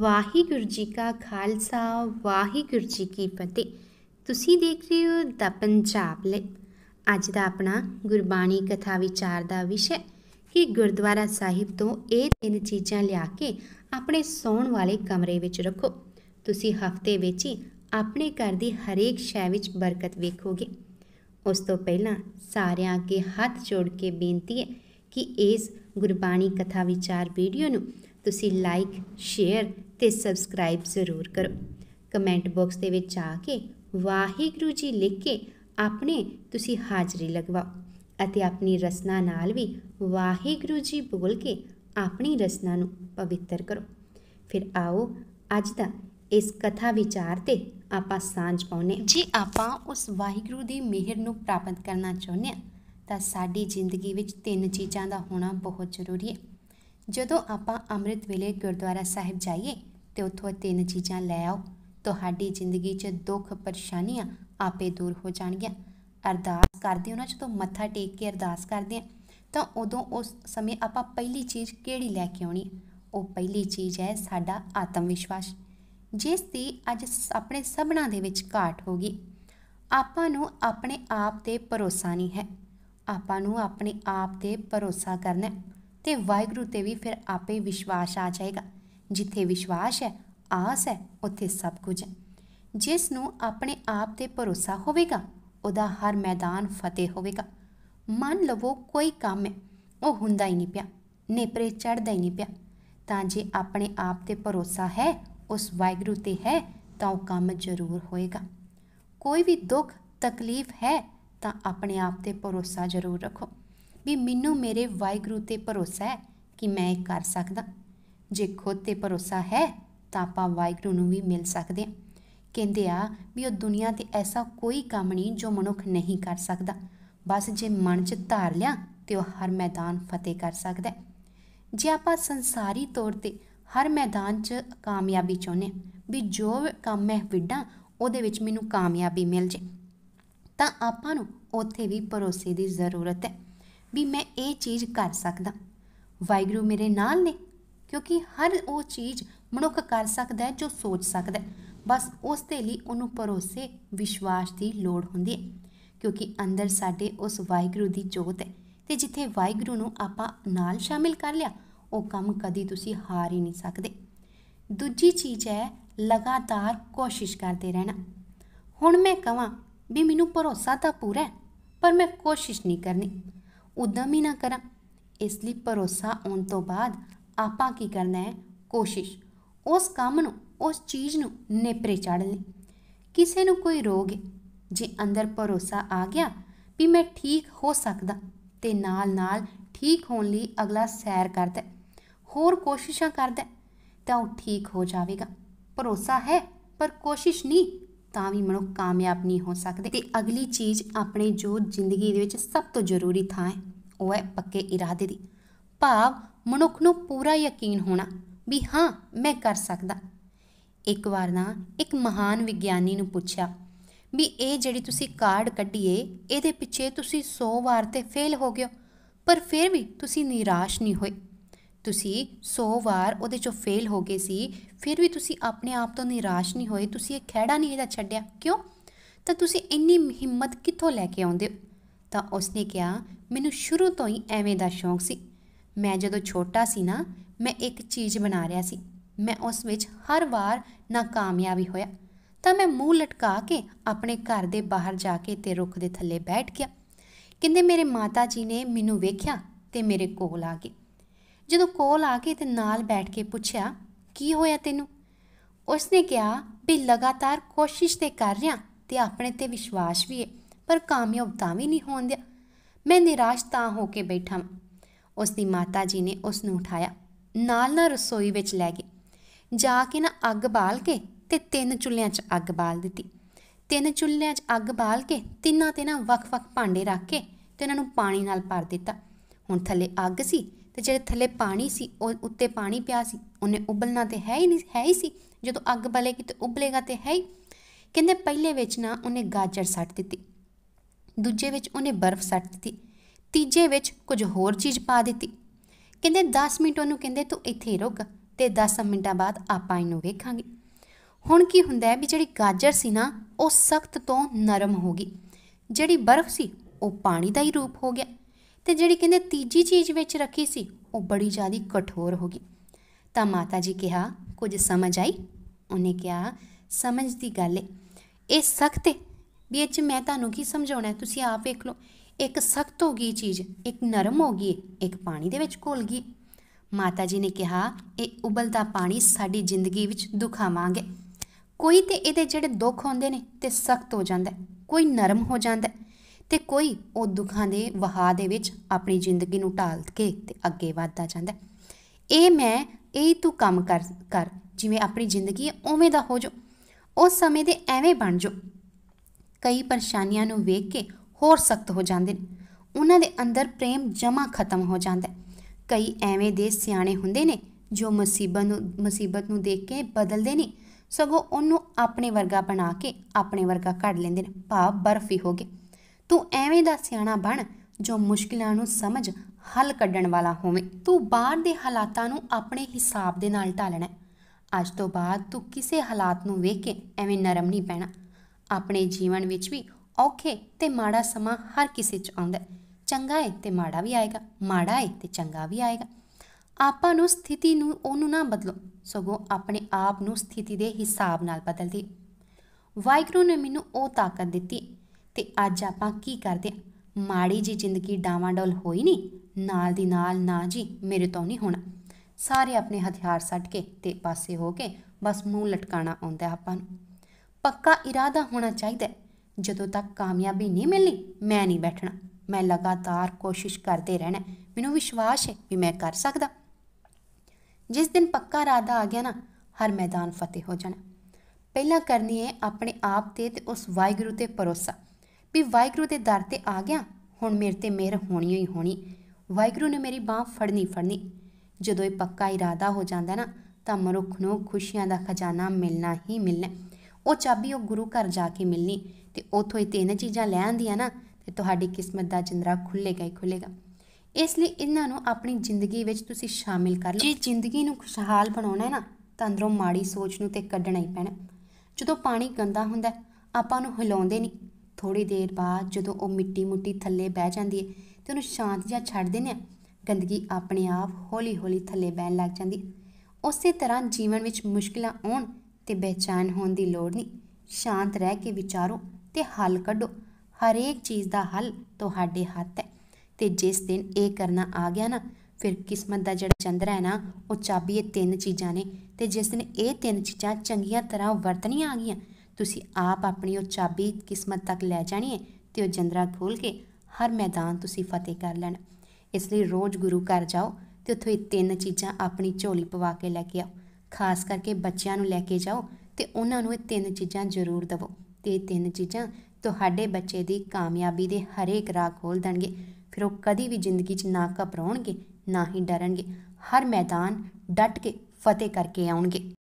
ਵਾਹਿਗੁਰੂ ਜੀ ਕਾ ਖਾਲਸਾ ਵਾਹਿਗੁਰੂ ਜੀ ਕੀ ਫਤਿਹ ਤੁਸੀਂ ਦੇਖ ਰਹੇ ਹੋ ਦਾ ਪੰਜਾਬ ਲੈ ਅੱਜ ਦਾ ਆਪਣਾ ਗੁਰਬਾਣੀ ਕਥਾ ਵਿਚਾਰ ਦਾ ਵਿਸ਼ਾ ਕਿ ਗੁਰਦੁਆਰਾ ਸਾਹਿਬ ਤੋਂ ਇਹ ਤਿੰਨ ਚੀਜ਼ਾਂ ਲਿਆ ਕੇ ਆਪਣੇ ਸੌਣ ਵਾਲੇ ਕਮਰੇ ਵਿੱਚ ਰੱਖੋ ਤੁਸੀਂ ਹਫਤੇ ਵਿੱਚ ਹੀ ਆਪਣੇ ਘਰ ਦੀ ਹਰੇਕ ਸ਼ੈ ਵਿੱਚ ਬਰਕਤ ਵੇਖੋਗੇ ਉਸ ਤੋਂ ਪਹਿਲਾਂ ਸਾਰਿਆਂ ਅੱਗੇ ਹੱਥ ਜੋੜ ਕੇ ਬੇਨਤੀ ਹੈ ਕਿ ਇਸ ਗੁਰਬਾਣੀ ਕਥਾ ਵਿਚਾਰ ਵੀਡੀਓ ਨੂੰ ਤੁਸੀਂ ਲਾਈਕ ਸ਼ੇਅਰ ਤੇ ਸਬਸਕ੍ਰਾਈਬ ਜ਼ਰੂਰ ਕਰੋ ਕਮੈਂਟ ਬਾਕਸ ਦੇ ਵਿੱਚ ਆ ਕੇ ਵਾਹਿਗੁਰੂ ਜੀ ਲਿਖ ਕੇ ਆਪਣੇ ਤੁਸੀਂ ਹਾਜ਼ਰੀ ਲਗਵਾਓ ਅਤੇ ਆਪਣੀ ਰਸਨਾ ਨਾਲ ਵੀ ਵਾਹਿਗੁਰੂ ਜੀ ਬੋਲ ਕੇ ਆਪਣੀ ਰਸਨਾ ਨੂੰ ਪਵਿੱਤਰ ਕਰੋ ਫਿਰ ਆਓ ਅੱਜ ਦਾ ਇਸ ਕਥਾ ਵਿਚਾਰ ਤੇ ਆਪਾਂ ਸਾਂਝ ਪਾਉਨੇ ਜੀ ਆਪਾਂ ਉਸ ਵਾਹਿਗੁਰੂ ਦੀ ਮਿਹਰ ਨੂੰ ਪ੍ਰਾਪਤ ਕਰਨਾ ਚਾਹੁੰਦੇ ਆ ਤਾਂ ਸਾਡੀ ਜ਼ਿੰਦਗੀ ਵਿੱਚ ਤਿੰਨ ਚੀਜ਼ਾਂ ਦਾ ਹੋਣਾ ਬਹੁਤ ਜ਼ਰੂਰੀ ਹੈ ਜਦੋਂ ਆਪਾਂ ਅੰਮ੍ਰਿਤ ਵੇਲੇ ਗੁਰਦੁਆਰਾ ਸਾਹਿਬ ਜਾਈਏ ਤੇ ਉੱਥੋਂ ਤਿੰਨ ਚੀਜ਼ਾਂ ਲੈ ਆਓ ਤੁਹਾਡੀ ਜ਼ਿੰਦਗੀ 'ਚ ਦੁੱਖ ਪਰੇਸ਼ਾਨੀਆਂ ਆਪੇ ਦੂਰ ਹੋ ਜਾਣਗੀਆਂ ਅਰਦਾਸ ਕਰਦੇ ਨਾ ਜਦੋਂ ਮੱਥਾ ਟੇਕ ਕੇ ਅਰਦਾਸ ਕਰਦੇ ਆ ਤਾਂ ਉਦੋਂ ਉਸ ਸਮੇਂ ਆਪਾਂ ਪਹਿਲੀ ਚੀਜ਼ ਕਿਹੜੀ ਲੈ ਕੇ ਆਉਣੀ ਉਹ ਪਹਿਲੀ ਚੀਜ਼ ਹੈ ਸਾਡਾ ਆਤਮ ਵਿਸ਼ਵਾਸ ਜਿਸ ਦੀ ਅੱਜ ਆਪਣੇ ਸਭਨਾਂ ਦੇ ਵਿੱਚ ਘਾਟ ਹੋ ਗਈ ਆਪਾਂ ਨੂੰ ਆਪਣੇ ਆਪ ਤੇ ਭਰੋਸਾ ਨਹੀਂ ਹੈ ਆਪਾਂ ਨੂੰ ਆਪਣੇ ਆਪ ਤੇ ਭਰੋਸਾ ਕਰਨਾ ਹੈ ਤੇ ਵਾਹਿਗੁਰੂ ਤੇ ਵੀ ਫਿਰ ਆਪੇ ਵਿਸ਼ਵਾਸ ਆ ਜਾਏਗਾ ਜਿੱਥੇ ਵਿਸ਼ਵਾਸ ਹੈ ਆਸ ਹੈ ਉੱਥੇ ਸਭ ਕੁਝ ਹੈ ਜਿਸ ਨੂੰ ਆਪਣੇ ਆਪ ਤੇ ਭਰੋਸਾ ਹੋਵੇਗਾ ਉਹਦਾ ਹਰ ਮੈਦਾਨ ਫਤਿਹ ਹੋਵੇਗਾ ਮੰਨ ਲਵੋ ਕੋਈ ਕੰਮ ਹੈ ਉਹ ਹੁੰਦਾ ਹੀ ਨਹੀਂ ਪਿਆ ਨੇਪਰੇ ਚੜਦਾ ਹੀ ਨਹੀਂ ਪਿਆ ਤਾਂ ਜੇ ਆਪਣੇ ਆਪ ਤੇ ਭਰੋਸਾ ਹੈ ਉਸ ਵਾਹਿਗੁਰੂ ਤੇ ਹੈ ਤਾਂ ਉਹ ਕੰਮ ਜ਼ਰੂਰ ਹੋਏਗਾ ਕੋਈ ਵੀ ਦੁੱਖ ਤਕਲੀਫ ਹੈ ਤਾਂ ਆਪਣੇ ਆਪ ਤੇ ਭਰੋਸਾ ਜ਼ਰੂਰ ਰੱਖੋ ਵੀ ਮੈਨੂੰ ਮੇਰੇ ਵਾਹਿਗੁਰੂ ਤੇ ਭਰੋਸਾ ਹੈ ਕਿ ਮੈਂ ਇਹ ਕਰ ਸਕਦਾ ਜੇ ਖੁਦ ਤੇ ਭਰੋਸਾ ਹੈ ਤਾਂ ਆਪਾਂ ਵਾਹਿਗੁਰੂ ਨੂੰ ਵੀ ਮਿਲ ਸਕਦੇ ਹਾਂ ਕਹਿੰਦੇ ਆ ਵੀ ਉਹ ਦੁਨੀਆ ਤੇ ਐਸਾ ਕੋਈ ਕੰਮ ਨਹੀਂ ਜੋ ਮਨੁੱਖ ਨਹੀਂ ਕਰ ਸਕਦਾ ਬਸ ਜੇ ਮਨ 'ਚ ਧਾਰ ਲਿਆ ਤੇ ਉਹ ਹਰ ਮੈਦਾਨ ਫਤਿਹ ਕਰ ਸਕਦਾ ਜੇ ਆਪਾਂ ਸੰਸਾਰੀ ਤੌਰ ਤੇ ਹਰ ਮੈਦਾਨ 'ਚ ਕਾਮਯਾਬੀ ਚਾਹੁੰਦੇ ਵੀ ਜੋ ਕੰਮ ਮੈਂ ਵਿਡਾਂ ਉਹਦੇ ਵਿੱਚ ਮੈਨੂੰ ਕਾਮਯਾਬੀ ਮਿਲ ਜੇ ਤਾਂ ਆਪਾਂ ਨੂੰ ਉੱਥੇ ਵੀ ਭਰੋਸੇ ਦੀ ਜ਼ਰੂਰਤ ਹੈ ਵੀ ਮੈਂ ਇਹ ਚੀਜ਼ ਕਰ ਸਕਦਾ ਵਾਇਗਰੂ ਮੇਰੇ ਨਾਲ ਨੇ ਕਿਉਂਕਿ ਹਰ ਉਹ ਚੀਜ਼ ਮਨੁੱਖ ਕਰ ਸਕਦਾ ਜੋ ਸੋਚ ਸਕਦਾ ਬਸ ਉਸ ਦੇ ਲਈ ਉਹਨੂੰ ਭਰੋਸੇ ਵਿਸ਼ਵਾਸ ਦੀ ਲੋੜ ਹੁੰਦੀ ਹੈ ਕਿਉਂਕਿ ਅੰਦਰ ਸਾਡੇ ਉਸ ਵਾਇਗਰੂ ਦੀ ਜੋਤ ਹੈ ਤੇ ਜਿੱਥੇ ਵਾਇਗਰੂ ਨੂੰ ਆਪਾਂ ਨਾਲ ਸ਼ਾਮਿਲ ਕਰ ਲਿਆ ਉਹ ਕੰਮ ਕਦੀ ਤੁਸੀਂ ਹਾਰ ਹੀ ਨਹੀਂ ਸਕਦੇ ਦੂਜੀ ਚੀਜ਼ ਹੈ ਲਗਾਤਾਰ ਕੋਸ਼ਿਸ਼ ਕਰਦੇ ਰਹਿਣਾ ਹੁਣ ਮੈਂ ਕਹਾਂ ਵੀ ਮੈਨੂੰ ਭਰੋਸਾ ਤਾਂ ਪੂਰਾ ਹੈ ਪਰ ਮੈਂ ਕੋਸ਼ਿਸ਼ ਨਹੀਂ ਕਰਨੀ ਉਦਾਂ ਵੀ ਨਾ ਕਰਾਂ ਇਸ ਲਈ ਭਰੋਸਾ ਆਉਣ ਤੋਂ ਬਾਅਦ ਆਪਾਂ ਕੀ ਕਰਨਾ ਹੈ ਕੋਸ਼ਿਸ਼ ਉਸ ਕੰਮ ਨੂੰ ਉਸ ਚੀਜ਼ ਨੂੰ ਨੇਪਰੇ ਚੜ ਲਈ ਕਿਸੇ ਨੂੰ ਕੋਈ ਰੋਗ ਜੇ ਅੰਦਰ ਭਰੋਸਾ ਆ ਗਿਆ ਵੀ ਮੈਂ ਠੀਕ ਹੋ ਸਕਦਾ ਤੇ ਨਾਲ-ਨਾਲ ਠੀਕ ਹੋਣ ਲਈ ਅਗਲਾ ਸੈਰ ਕਰਦਾ ਹੋਰ ਕੋਸ਼ਿਸ਼ਾਂ ਕਰਦਾ ਤਾਂ ਉਹ ਠੀਕ ਹੋ ਜਾਵੇਗਾ ਭਰੋਸਾ ਹੈ ਪਰ ਕੋਸ਼ਿਸ਼ ਨਹੀਂ ਤਾਂ ਵੀ ਮਨੁੱਖ ਕਾਮਯਾਬ ਨਹੀਂ ਹੋ ਸਕਦੇ ਤੇ ਅਗਲੀ ਚੀਜ਼ ਆਪਣੇ ਜੋ ਜ਼ਿੰਦਗੀ ਦੇ ਵਿੱਚ ਸਭ ਤੋਂ ਜ਼ਰੂਰੀ ਥਾਂ ਹੈ ਉਹ ਹੈ ਪੱਕੇ ਇਰਾਦੇ ਦੀ ਭਾਵ ਮਨੁੱਖ ਨੂੰ ਪੂਰਾ ਯਕੀਨ ਹੋਣਾ ਵੀ ਹਾਂ ਮੈਂ ਕਰ ਸਕਦਾ ਇੱਕ ਵਾਰ ਨਾ ਇੱਕ ਮਹਾਨ ਵਿਗਿਆਨੀ ਨੂੰ ਪੁੱਛਿਆ ਵੀ ਇਹ ਜਿਹੜੀ ਤੁਸੀਂ ਕਾਰਡ ਕੱਢੀਏ ਇਹਦੇ ਪਿੱਛੇ ਤੁਸੀਂ 100 ਵਾਰ ਤੇ ਫੇਲ ਹੋ ਗਏ ਪਰ ਫਿਰ ਵੀ ਤੁਸੀਂ ਨਿਰਾਸ਼ ਨਹੀਂ ਹੋਏ ਤੁਸੀਂ 100 ਵਾਰ ਉਹਦੇ ਚੋਂ ਫੇਲ ਹੋ ਗਏ ਸੀ ਫਿਰ ਵੀ ਤੁਸੀਂ ਆਪਣੇ ਆਪ ਤੋਂ ਨਿਰਾਸ਼ ਨਹੀਂ ਹੋਏ ਤੁਸੀਂ ਇਹ ਖਹਿੜਾ ਨਹੀਂ ਇਹਦਾ ਛੱਡਿਆ ਕਿਉਂ ਤਾਂ ਤੁਸੀਂ ਇੰਨੀ ਹਿੰਮਤ ਕਿੱਥੋਂ ਲੈ ਕੇ ਆਉਂਦੇ ਹੋ ਤਾਂ ਉਸਨੇ ਕਿਹਾ ਮੈਨੂੰ ਸ਼ੁਰੂ ਤੋਂ ਹੀ ਐਵੇਂ ਦਾ ਸ਼ੌਂਕ ਸੀ ਮੈਂ ਜਦੋਂ ਛੋਟਾ ਸੀ ਨਾ ਮੈਂ ਇੱਕ ਚੀਜ਼ ਬਣਾ ਰਿਹਾ ਸੀ ਮੈਂ ਉਸ ਵਿੱਚ ਹਰ ਵਾਰ ਨਾਕਾਮਯਾਬੀ ਹੋਇਆ ਤਾਂ ਮੈਂ ਮੂੰਹ ਲਟਕਾ ਕੇ ਆਪਣੇ ਘਰ ਦੇ ਬਾਹਰ ਜਾ ਕੇ ਤੇ ਰੁੱਖ ਦੇ ਥੱਲੇ ਬੈਠ ਗਿਆ ਕਿੰਨੇ ਮੇਰੇ ਮਾਤਾ ਜੀ ਨੇ ਮੈਨੂੰ ਵੇਖਿਆ ਤੇ ਮੇਰੇ ਕੋਲ ਆ ਗਏ ਜਦੋਂ ਕੋਲ ਆ ਕੇ ਤੇ ਨਾਲ ਬੈਠ ਕੇ ਪੁੱਛਿਆ ਕੀ ਹੋਇਆ ਤੈਨੂੰ ਉਸਨੇ ਕਿਹਾ ਵੀ ਲਗਾਤਾਰ ਕੋਸ਼ਿਸ਼ ਤੇ ਕਰ ਰਿਆਂ ਤੇ ਆਪਣੇ ਤੇ ਵਿਸ਼ਵਾਸ ਵੀ ਹੈ ਪਰ ਕਾਮਯਾਬ ਤਾਂ ਵੀ ਨਹੀਂ ਹੋਣ ਦਿਆ ਮੈਂ ਨਿਰਾਸ਼ ਤਾਂ ਹੋ ਕੇ ਬੈਠਾ ਉਸ ਦੀ ਮਾਤਾ ਜੀ ਨੇ ਉਸ ਨੂੰ ਉਠਾਇਆ ਨਾਲ ਨਾਲ ਰਸੋਈ ਵਿੱਚ ਲੈ ਗਏ ਜਾ ਕੇ ਨਾ ਅੱਗ ਬਾਲ ਕੇ ਤੇ ਤਿੰਨ ਚੁੱਲ੍ਹਿਆਂ 'ਚ ਅੱਗ ਬਾਲ ਦਿੱਤੀ ਤਿੰਨ ਚੁੱਲ੍ਹਿਆਂ 'ਚ ਅੱਗ ਬਾਲ ਕੇ ਤਿੰਨਾਂ ਤੇ ਨਾ ਵੱਖ-ਵੱਖ ਭਾਂਡੇ ਰੱਖ ਕੇ ਤੇ ਉਹਨਾਂ ਨੂੰ ਪਾਣੀ ਨਾਲ ਭਰ ਦਿੱਤਾ ਹੁਣ ਥੱਲੇ ਅੱਗ ਸੀ ਤੇ ਜਿਹੜੇ ਥੱਲੇ ਪਾਣੀ ਸੀ ਉਹ ਉੱਤੇ ਪਾਣੀ ਪਿਆ ਸੀ ਉਹਨੇ ਉਬਲਣਾ ਤੇ ਹੈ ਹੀ ਨਹੀਂ ਹੈ ਹੀ ਸੀ ਜਦੋਂ ਅੱਗ ਬਲੇਗੀ ਤੇ ਉਬਲੇਗਾ ਤੇ ਹੈ ਹੀ ਕਹਿੰਦੇ ਪਹਿਲੇ ਵਿੱਚ ਨਾ ਉਹਨੇ ਗਾਜਰ ਸੱਟ ਦਿੱਤੀ ਦੂਜੇ ਵਿੱਚ ਉਹਨੇ ਬਰਫ਼ ਸੱਟ ਦਿੱਤੀ ਤੀਜੇ ਵਿੱਚ ਕੁਝ ਹੋਰ ਚੀਜ਼ ਪਾ ਦਿੱਤੀ ਕਹਿੰਦੇ 10 ਮਿੰਟ ਉਹਨੂੰ ਕਹਿੰਦੇ ਤੂੰ ਇੱਥੇ ਰੁਕ ਤੇ 10 ਮਿੰਟਾਂ ਬਾਅਦ ਆਪਾਂ ਇਹਨੂੰ ਵੇਖਾਂਗੇ ਹੁਣ ਕੀ ਹੁੰਦਾ ਹੈ ਵੀ ਜਿਹੜੀ ਗਾਜਰ ਸੀ ਨਾ ਉਹ ਸਖਤ ਤੋਂ ਨਰਮ ਹੋ ਗਈ ਜਿਹੜੀ ਬਰਫ਼ ਸੀ ਉਹ ਪਾਣੀ ਦਾ ਹੀ ਰੂਪ ਹੋ ਗਿਆ ਤੇ ਜਿਹੜੀ ਕਹਿੰਦੇ ਤੀਜੀ ਚੀਜ਼ ਵਿੱਚ ਰੱਖੀ ਸੀ ਉਹ ਬੜੀ ਜ਼ਿਆਦੀ ਕਠੋਰ ਹੋ ਗਈ ਤਾਂ ਮਾਤਾ ਜੀ ਕਿਹਾ ਕੁਝ ਸਮਝ ਆਈ ਉਹਨੇ ਕਿਹਾ ਸਮਝ ਦੀ ਗੱਲ ਏ ਇਹ ਸਖਤ ਏ ਵੀ ਇਹ ਚ ਮੈਂ ਤੁਹਾਨੂੰ ਕੀ ਸਮਝਾਉਣਾ ਤੁਸੀਂ ਆਪ ਵੇਖ ਲਓ ਇੱਕ ਸਖਤ ਹੋ ਗਈ ਚੀਜ਼ ਇੱਕ ਨਰਮ ਹੋ ਗਈ ਇੱਕ ਪਾਣੀ ਦੇ ਵਿੱਚ ਘੁਲ ਗਈ ਮਾਤਾ ਜੀ ਨੇ ਕਿਹਾ ਇਹ ਉਬਲਦਾ ਪਾਣੀ ਸਾਡੀ ਜ਼ਿੰਦਗੀ ਵਿੱਚ ਦੁੱਖ ਕੋਈ ਤੇ ਇਹਦੇ ਜਿਹੜੇ ਦੁੱਖ ਹੁੰਦੇ ਨੇ ਤੇ ਸਖਤ ਹੋ ਜਾਂਦਾ ਕੋਈ ਨਰਮ ਹੋ ਜਾਂਦਾ ਤੇ ਕੋਈ ਉਹ ਦੁੱਖਾਂ ਦੇ ਵਹਾ ਦੇ ਵਿੱਚ ਆਪਣੀ ਜ਼ਿੰਦਗੀ ਨੂੰ ਢਾਲ ਕੇ ਤੇ ਅੱਗੇ ਵਧਦਾ ਜਾਂਦਾ ਇਹ ਮੈਂ ਇਹ ਤੂੰ ਕੰਮ ਕਰ ਕਰ ਜਿਵੇਂ ਆਪਣੀ ਜ਼ਿੰਦਗੀ ਉਵੇਂ ਦਾ ਹੋ ਜਾ ਉਸ ਸਮੇਂ ਦੇ ਐਵੇਂ ਬਣ ਜਾ ਕਈ ਪਰੇਸ਼ਾਨੀਆਂ ਨੂੰ ਵੇਖ ਕੇ ਹੋਰ ਸਖਤ ਹੋ ਜਾਂਦੇ ਨੇ ਉਹਨਾਂ ਦੇ ਅੰਦਰ ਪ੍ਰੇਮ ਜਮਾ ਖਤਮ ਹੋ ਜਾਂਦਾ ਕਈ ਐਵੇਂ ਦੇ ਸਿਆਣੇ ਹੁੰਦੇ ਨੇ ਜੋ ਮੁਸੀਬਤ ਨੂੰ ਮੁਸੀਬਤ ਨੂੰ ਦੇਖ ਕੇ ਬਦਲਦੇ ਨਹੀਂ ਸਗੋਂ ਉਹਨੂੰ ਆਪਣੇ ਵਰਗਾ ਬਣਾ ਕੇ ਆਪਣੇ ਵਰਗਾ ਕੱਢ ਲੈਂਦੇ ਨੇ ਭਾਵ ਬਰਫੀ ਹੋ ਗਏ ਤੂੰ ਐਵੇਂ ਦਾ ਸਿਆਣਾ ਬਣ ਜੋ ਮੁਸ਼ਕਿਲਾਂ ਨੂੰ ਸਮਝ ਹੱਲ ਕੱਢਣ ਵਾਲਾ ਹੋਵੇ ਤੂੰ ਬਾਹਰ ਦੇ ਹਾਲਾਤਾਂ ਨੂੰ ਆਪਣੇ ਹਿਸਾਬ ਦੇ ਨਾਲ ਢਾਲਣਾ ਅੱਜ ਤੋਂ ਬਾਅਦ ਤੂੰ ਕਿਸੇ ਹਾਲਾਤ ਨੂੰ ਵੇਖ ਕੇ ਐਵੇਂ ਨਰਮ ਨਹੀਂ ਪੈਣਾ ਆਪਣੇ ਜੀਵਨ ਵਿੱਚ ਵੀ ਔਖੇ ਤੇ ਮਾੜਾ ਸਮਾਂ ਹਰ ਕਿਸੇ 'ਚ ਆਉਂਦਾ ਚੰਗਾ ਏ ਤੇ ਮਾੜਾ ਵੀ ਆਏਗਾ ਮਾੜਾ ਏ ਤੇ ਚੰਗਾ ਵੀ ਆਏਗਾ ਆਪਾਂ ਨੂੰ ਸਥਿਤੀ ਨੂੰ ਉਹਨੂੰ ਨਾ ਬਦਲੋ ਸਗੋਂ ਆਪਣੇ ਆਪ ਨੂੰ ਸਥਿਤੀ ਦੇ ਹਿਸਾਬ ਨਾਲ ਬਦਲਦੀ ਵਾਹਿਗੁਰੂ ਨੇ ਮੈਨੂੰ ਉਹ ਤਾਕਤ ਦਿੱਤੀ ਤੇ ਅੱਜ ਆਪਾਂ ਕੀ ਕਰਦੇ ਆ ਮਾੜੀ ਜੀ ਜ਼ਿੰਦਗੀ ਡੋਲ ਹੋਈ ਨਹੀਂ ਨਾਲ ਦੀ ਨਾਲ ਨਾ ਜੀ ਮੇਰੇ ਤੋਂ ਨਹੀਂ ਹੋਣਾ ਸਾਰੇ ਆਪਣੇ ਹਥਿਆਰ ਛੱਡ ਕੇ ਤੇ ਪਾਸੇ ਹੋ ਕੇ ਬਸ ਮੂੰਹ ਲਟਕਾਣਾ ਆਉਂਦਾ ਆਪਾਂ ਨੂੰ ਪੱਕਾ ਇਰਾਦਾ ਹੋਣਾ ਚਾਹੀਦਾ ਜਦੋਂ ਤੱਕ ਕਾਮਯਾਬੀ ਨਹੀਂ ਮਿਲਨੀ ਮੈਂ ਨਹੀਂ ਬੈਠਣਾ ਮੈਂ ਲਗਾਤਾਰ ਕੋਸ਼ਿਸ਼ ਕਰਦੇ ਰਹਿਣਾ ਮੈਨੂੰ ਵਿਸ਼ਵਾਸ ਹੈ ਵੀ ਮੈਂ ਕਰ ਸਕਦਾ ਜਿਸ ਦਿਨ ਪੱਕਾ ਇਰਾਦਾ ਆ ਗਿਆ ਨਾ ਹਰ ਮੈਦਾਨ ਫਤਿਹ ਹੋ ਜਾਣਾ ਪਹਿਲਾਂ ਕਰਨੀ ਹੈ ਆਪਣੇ ਆਪ ਤੇ ਤੇ ਉਸ ਵਾਹਿਗੁਰੂ ਤੇ ਭਰੋਸਾ ਵੀ ਵਾਇਗਰੂ ਦੇ ਦਰ ਤੇ ਆ ਗਿਆ ਹੁਣ ਮੇਰੇ ਤੇ ਮਿਹਰ ਹੋਣੀ ਹੀ ਹੋਣੀ ਵਾਇਗਰੂ ਨੇ ਮੇਰੀ ਬਾਹ ਫੜਨੀ ਫੜਨੀ ਜਦੋਂ ਇਹ ਪੱਕਾ ਇਰਾਦਾ ਹੋ ਜਾਂਦਾ ਨਾ ਤਾਂ ਮਨੁੱਖ ਨੂੰ ਖੁਸ਼ੀਆਂ ਦਾ ਖਜ਼ਾਨਾ ਮਿਲਣਾ ਹੀ ਮਿਲਣਾ ਉਹ ਚਾਬੀ ਉਹ ਗੁਰੂ ਘਰ ਜਾ ਕੇ ਮਿਲਣੀ ਤੇ ਉਥੋਂ ਹੀ ਤਿੰਨ ਚੀਜ਼ਾਂ ਲੈ ਆਂਦੀਆਂ ਨਾ ਤੇ ਤੁਹਾਡੀ ਕਿਸਮਤ ਦਾ ਜਿੰਦਰਾ ਖੁੱਲੇਗਾ ਹੀ ਖੁੱਲੇਗਾ ਇਸ ਲਈ ਇਹਨਾਂ ਨੂੰ ਆਪਣੀ ਜ਼ਿੰਦਗੀ ਵਿੱਚ ਤੁਸੀਂ ਸ਼ਾਮਿਲ ਕਰ ਲਓ ਜੇ ਜ਼ਿੰਦਗੀ ਨੂੰ ਖੁਸ਼ਹਾਲ ਬਣਾਉਣਾ ਹੈ ਨਾ ਤਾਂ ਅੰਦਰੋਂ ਮਾੜੀ ਸੋਚ ਨੂੰ ਤੇ ਕੱਢਣਾ ਹੀ ਪੈਣਾ ਜਦੋਂ ਪਾਣੀ ਗੰਦਾ ਹੁੰਦਾ ਆਪਾਂ ਨੂੰ ਹਿਲਾਉਂਦੇ ਨਹੀਂ ਥੋੜੀ ਦੇਰ ਬਾਅਦ ਜਦੋਂ ਉਹ ਮਿੱਟੀ-ਮੁੱਟੀ ਥੱਲੇ ਬਹਿ ਜਾਂਦੀ ਹੈ ਤੇ ਉਹਨੂੰ ਸ਼ਾਂਤ ਜਾਂ ਛੱਡ ਦਿੰਦੇ ਆ ਗੰਦਗੀ ਆਪਣੇ ਆਪ ਹੌਲੀ-ਹੌਲੀ ਥੱਲੇ ਬਹਿਣ ਲੱਗ ਜਾਂਦੀ ਉਸੇ ਤਰ੍ਹਾਂ ਜੀਵਨ ਵਿੱਚ ਮੁਸ਼ਕਲਾਂ ਆਉਣ ਤੇ ਬੇਚੈਨ ਹੋਣ ਦੀ ਲੋੜ ਨਹੀਂ ਸ਼ਾਂਤ ਰਹਿ ਕੇ ਵਿਚਾਰੋ ਤੇ ਹੱਲ ਕੱਢੋ ਹਰੇਕ ਚੀਜ਼ ਦਾ ਹੱਲ ਤੁਹਾਡੇ ਹੱਥ ਹੈ ਤੇ ਜਿਸ ਦਿਨ ਇਹ ਕਰਨਾ ਆ ਗਿਆ ਨਾ ਫਿਰ ਕਿਸਮਤ ਦਾ ਜਿਹੜਾ ਚੰਦਰਾ ਹੈ ਨਾ ਉਹ ਚਾਬੀ ਇਹ ਤਿੰਨ ਚੀਜ਼ਾਂ ਨੇ ਤੇ ਜਿਸ ਦਿਨ ਇਹ ਤਿੰਨ ਚੀਜ਼ਾਂ ਚੰਗੀਆਂ ਤਰ੍ਹਾਂ ਵਰਤਣੀਆਂ ਆ ਗਈਆਂ ਤੁਸੀਂ ਆਪ ਆਪਣੀ ਉਹ ਚਾਬੀ ਕਿਸਮਤ ਤੱਕ ਲੈ ਜਾਣੀ ਹੈ ਤੇ ਉਹ ਜੰਦਰਾ ਖੋਲ ਕੇ ਹਰ ਮੈਦਾਨ ਤੁਸੀਂ ਫਤਿਹ ਕਰ ਲੈਣਾ ਇਸ ਲਈ ਰੋਜ਼ ਗੁਰੂ ਘਰ ਜਾਓ ਤੇ ਉੱਥੋਂ ਇਹ ਤਿੰਨ ਚੀਜ਼ਾਂ ਆਪਣੀ ਝੋਲੀ ਪਵਾ ਕੇ ਲੈ ਕੇ ਆਓ ਖਾਸ ਕਰਕੇ ਬੱਚਿਆਂ ਨੂੰ ਲੈ ਕੇ ਜਾਓ ਤੇ ਉਹਨਾਂ ਨੂੰ ਇਹ ਤਿੰਨ ਚੀਜ਼ਾਂ ਜ਼ਰੂਰ ਦਿਵੋ ਤੇ ਇਹ ਤਿੰਨ ਚੀਜ਼ਾਂ ਤੁਹਾਡੇ ਬੱਚੇ ਦੀ ਕਾਮਯਾਬੀ ਦੇ ਹਰੇਕ ਰਾਹ ਖੋਲ ਦੇਣਗੇ ਫਿਰ ਉਹ ਕਦੀ ਵੀ ਜ਼ਿੰਦਗੀ 'ਚ ਨਾ ਘਬਰਾਉਣਗੇ ਨਾ ਹੀ ਡਰਨਗੇ ਹਰ ਮੈਦਾਨ ਡਟ ਕੇ ਫਤਿਹ ਕਰਕੇ ਆਉਣਗੇ